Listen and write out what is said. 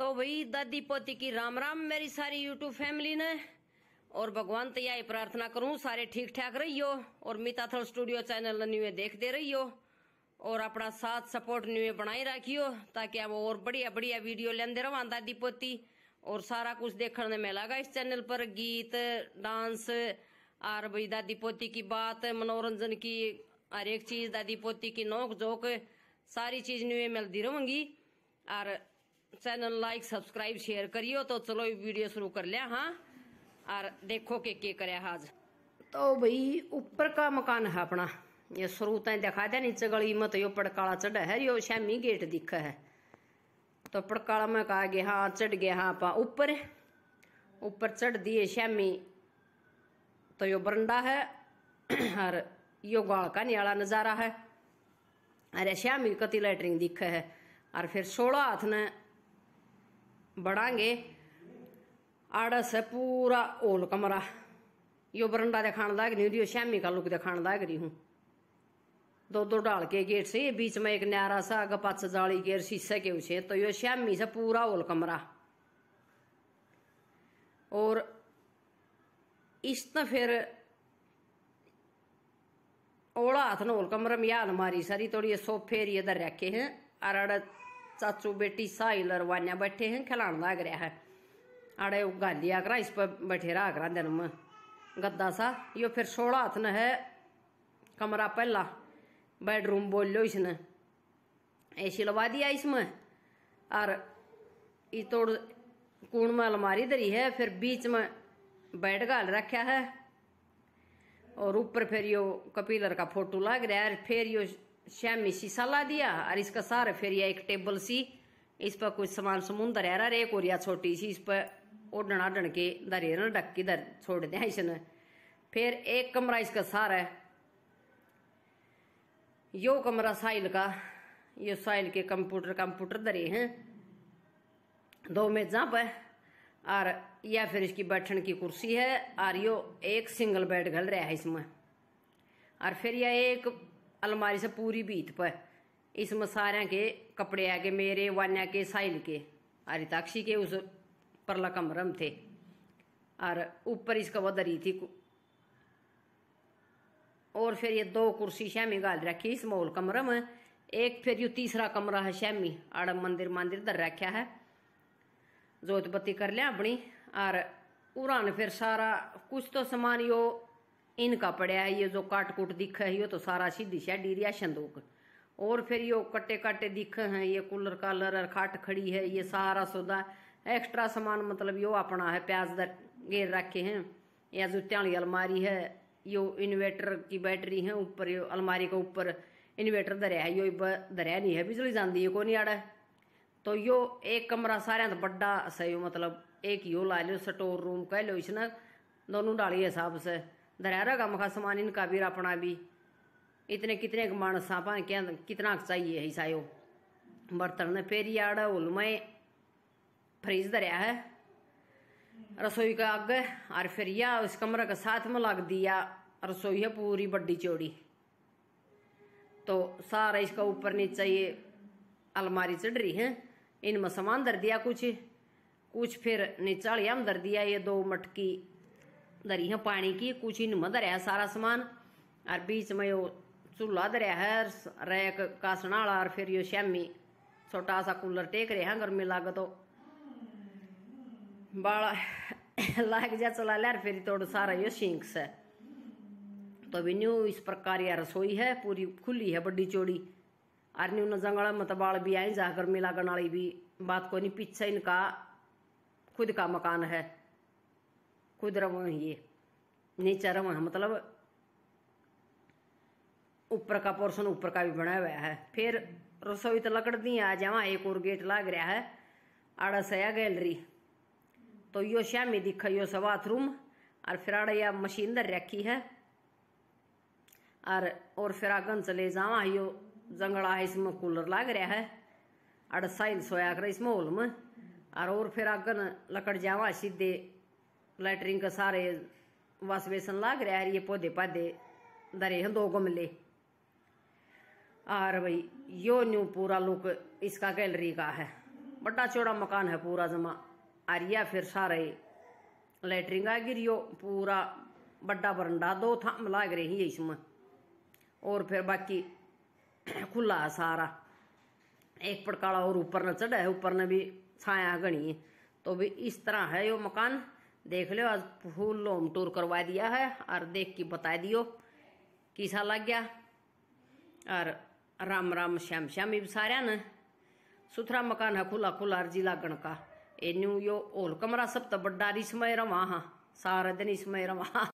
तो भाई दादी पोती की राम राम मेरी सारी यूट्यूब फैमिली ने और भगवान तो यही प्रार्थना करूं सारे ठीक ठाक रहियो और मिताथल स्टूडियो चैनल न्यूए देख दे रहियो और अपना साथ सपोर्ट न्यूए बनाई रखियो ताकि हम और बढ़िया बढ़िया वीडियो लेंदे रहो दादी पोती और सारा कुछ देखने में लगा इस चैनल पर गीत डांस और भाई दादी पोती की बात मनोरंजन की हर एक चीज दादी पोती की नोक झोंक सारी चीज न्यूए मिलती रहूंगी और चैनल लाइक सब्सक्राइब शेयर करियो तो चलो वीडियो शुरू कर लिया हाँ और देखो के के करे आज तो भाई ऊपर का मकान है अपना ये शुरू तें तो दिखा दिया नीचे गली में तो यो पड़काला चढ़ा है यो शैमी गेट दिखा है तो पड़काला में कहा गया हाँ चढ़ गया हाँ अपा ऊपर ऊपर चढ़ दिए शैमी तो यो बरंडा है और यो गाल का नियाला नजारा है अरे श्यामी कति लेटरिंग दिख है और फिर सोलह हाथ ने बढ़ांगे आड़स है पूरा ओल कमरा यो बरंडा दिखाने लाग नहीं रही श्यामी का लुक दिखाने लाग रही हूँ दो दो डाल के गेट से बीच में एक न्यारा सा अगर पाच जाली गेर शीशे के उसे तो यो श्यामी से पूरा ओल कमरा और इस न तो फिर ओला हाथ न ओल कमरा में या अलमारी सारी थोड़ी सोफे इधर रखे हैं अड़ चाचू बेटी साई और बैठे हैं खिलान लाग रहा है अड़े गाली आकरा इस पर बठेरा आगरा जन्म गद्दा सा यो फिर सोलह हथ न है कमरा पहला बेडरूम बोल लो इसने सी लवा दिया इसमें और ये तोड़ कूण में अलमारी धरी है फिर बीच में बेड गाल रखा है और ऊपर फिर यो कपिलर का फोटो लग रहा है फिर यो में शीशा ला दिया और इसका सारा फिर यह एक टेबल सी इस पर कुछ सामान समुंदर है एक और या छोटी सी इस पर ओढ़न आडन के दर ढक के दर छोड़ दें इसने फिर एक कमरा इसका सारा है यो कमरा साहिल का यो साहिल के कंप्यूटर कंप्यूटर धरे हैं दो मेजा पर और या फिर इसकी बैठने की कुर्सी है और यो एक सिंगल बेड घल रहा है इसमें और फिर यह एक अलमारी से पूरी भीत पर इसमें सारे के कपड़े है गए मेरे वान्या के साहिल के हरिताक्षी के उस परला कमरम थे और ऊपर इसका वो दरी थी और फिर ये दो कुर्सी शैमी गाल रखी इस मोल कमरम में एक फिर यू तीसरा कमरा है शैमी आड़ मंदिर मंदिर दर रखा है जोत बत्ती कर लिया अपनी और उरान फिर सारा कुछ तो सामान यो इनका पड़या है ये जो काट कुट दिखे है यो तो सारा सीधी शाडी रिया संदूक और फिर यो कट्टे कट्टे दिखे हैं ये कूलर कालर और खाट खड़ी है ये सारा सौदा एक्स्ट्रा सामान मतलब यो अपना है प्याज दर घेर रखे हैं या जूतियाँ वाली अलमारी है यो इन्वेटर की बैटरी है ऊपर यो अलमारी के ऊपर इन्वेटर धरिया है यो दरिया नहीं है बिजली जाती है को नहीं आड़ा तो यो एक कमरा सारे तो बड़ा सही मतलब एक यो ला लो स्टोर रूम कह लो इसने दोनों डाली हिसाब से दरारा का मखा समान इनका भी अपना भी इतने कितने के मानस क्या कितना चाहिए हिसायो बर्तन ने फेरी आड़ा उलमय फ्रिज दरिया है रसोई का आगे और फिर या उस कमरे का साथ में लग दिया रसोई है पूरी बड्डी चौड़ी तो सारा इसका ऊपर नीचे ये अलमारी चढ़ रही है इनमें सामान दर दिया कुछ कुछ फिर नीचा में दर दिया ये दो मटकी धरी है पानी की कुछ इन मधर है सारा सामान और बीच में यो चूल्हा धरा है रैक कासना और फिर यो श्यामी छोटा सा कूलर टेक रहे हैं गर्मी लागत तो बाल लाग जा चला लिया फिर थोड़ा तो सारा यो सिंक्स है तो भी न्यू इस प्रकार यह रसोई है पूरी खुली है बड़ी चौड़ी और न्यू न जंगड़ा मत तो बाल भी आई जा गर्मी लागन वाली भी बात को नहीं पीछे इनका खुद का मकान है कुद्रव ये नीचा रवण मतलब ऊपर का पोर्शन ऊपर का भी बना हुआ है फिर रसोई तो लकड़ दी आ जावा एक और गेट लाग रहा है आड़स है गैलरी तो यो श्यामी दिख यो सब बाथरूम और फिर आड़ या मशीन दर रखी है और और फिर आगन चले जावा यो जंगड़ा है इसमें कूलर लाग रहा है अड़ साइल सोया कर इसमें होल में और, और फिर आगन लकड़ जावा सीधे लैटरिंग सारे वस बेसन लाग रहा है ये पौधे पौधे दरे हैं दो गमले और भाई यो न्यू पूरा लुक इसका गैलरी का है बड़ा चौड़ा मकान है पूरा जमा और यह फिर सारे लैटरिंग का गिरियो पूरा बड़ा बरंडा दो थाम लाग रही है इसमें और फिर बाकी खुला है सारा एक पड़काला और ऊपर न चढ़ा है ऊपर ने भी छाया घनी है तो भी इस तरह है यो मकान देख लो आज फूल होम टूर करवा दिया है और देख के बता दियो किसा लग गया और राम राम श्याम श्याम इब सारे न सुथरा मकान है खुला खुला हर जिला गण का ए यो ओल कमरा सब तो बड्डा इसमें रवा हाँ सारा दिन इसमें रवा